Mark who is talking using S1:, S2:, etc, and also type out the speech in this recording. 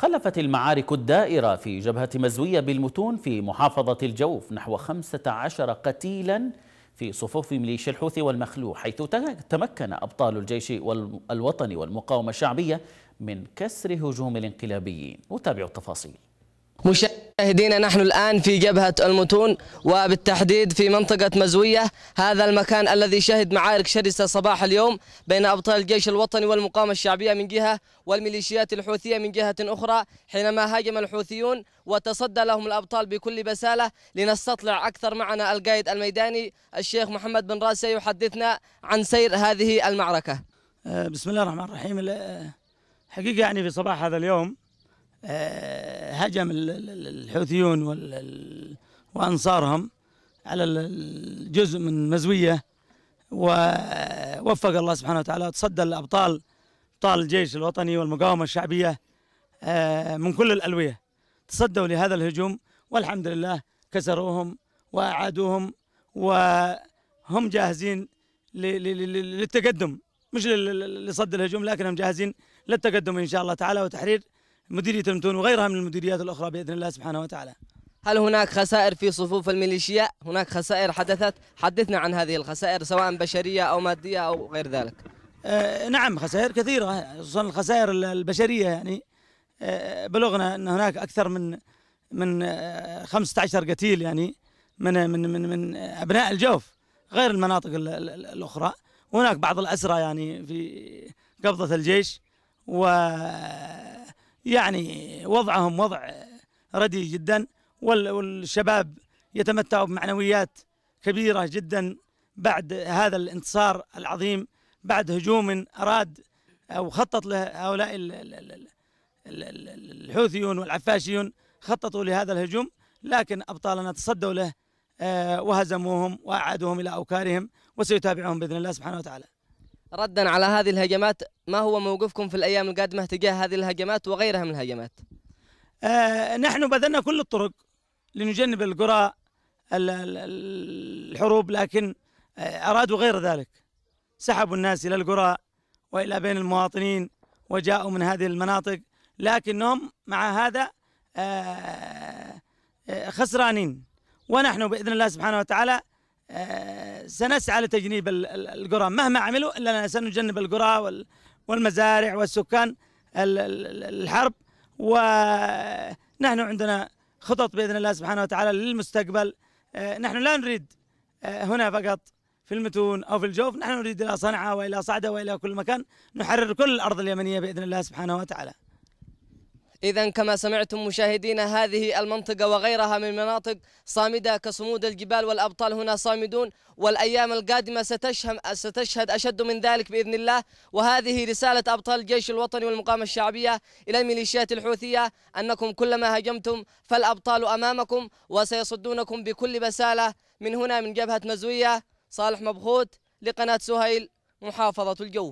S1: خلفت المعارك الدائرة في جبهة مزوية بالمتون في محافظة الجوف نحو 15 قتيلا في صفوف مليشي الحوثي والمخلوع حيث تمكن أبطال الجيش الوطني والمقاومة الشعبية من كسر هجوم الانقلابيين وتابعوا التفاصيل
S2: مش... مشاهدينا نحن الآن في جبهة المتون وبالتحديد في منطقة مزوية هذا المكان الذي شهد معارك شرسة صباح اليوم بين أبطال الجيش الوطني والمقاومة الشعبية من جهة والميليشيات الحوثية من جهة أخرى حينما هاجم الحوثيون وتصدى لهم الأبطال بكل بسالة لنستطلع أكثر معنا القائد الميداني الشيخ محمد بن راس يحدثنا عن سير هذه المعركة
S1: آه، بسم الله الرحمن الرحيم آه، حقيقة يعني في صباح هذا اليوم آه، هجم الحوثيون وأنصارهم على الجزء من مزوية ووفق الله سبحانه وتعالى تصدى الأبطال أبطال الجيش الوطني والمقاومة الشعبية آه، من كل الألوية تصدوا لهذا الهجوم والحمد لله كسروهم وأعادوهم وهم جاهزين للتقدم مش لصد الهجوم لكنهم جاهزين للتقدم إن شاء الله تعالى وتحرير مديريه المتون وغيرها من المديريات الاخرى باذن الله سبحانه وتعالى.
S2: هل هناك خسائر في صفوف الميليشيا؟ هناك خسائر حدثت، حدثنا عن هذه الخسائر سواء بشريه او ماديه او غير ذلك.
S1: آه نعم خسائر كثيره خصوصا الخسائر البشريه يعني آه بلغنا ان هناك اكثر من من آه 15 قتيل يعني من من من من ابناء الجوف غير المناطق الاخرى وهناك بعض الاسرى يعني في قبضه الجيش و يعني وضعهم وضع ردي جدا والشباب يتمتعوا بمعنويات كبيرة جدا بعد هذا الانتصار العظيم بعد هجوم أراد أو خطط لهؤلاء الحوثيون والعفاشيون خططوا لهذا الهجوم لكن أبطالنا تصدوا له
S2: آه، وهزموهم وأعادوهم إلى أوكارهم وسيتابعهم بإذن الله سبحانه وتعالى ردا على هذه الهجمات ما هو موقفكم في الأيام القادمة تجاه هذه الهجمات وغيرها من الهجمات
S1: آه نحن بذلنا كل الطرق لنجنب القرى الحروب لكن آه، أرادوا غير ذلك سحبوا الناس إلى القرى وإلى بين المواطنين وجاءوا من هذه المناطق لكنهم مع هذا آه، آه، خسرانين ونحن بإذن الله سبحانه وتعالى آه، سنسعى لتجنيب القرى مهما عملوا إلا سنجنب القرى والمزارع والسكان الحرب ونحن عندنا خطط بإذن الله سبحانه وتعالى للمستقبل آه، نحن لا نريد آه، هنا فقط في المتون أو في الجوف نحن نريد إلى صنعاء
S2: وإلى صعدة وإلى كل مكان نحرر كل الأرض اليمنية بإذن الله سبحانه وتعالى إذا كما سمعتم مشاهدينا هذه المنطقة وغيرها من مناطق صامدة كصمود الجبال والأبطال هنا صامدون والأيام القادمة ستشهم ستشهد أشد من ذلك بإذن الله وهذه رسالة أبطال الجيش الوطني والمقاومة الشعبية إلى الميليشيات الحوثية أنكم كلما هجمتم فالأبطال أمامكم وسيصدونكم بكل بسالة من هنا من جبهة نزوية صالح مبخوت لقناة سهيل محافظة الجو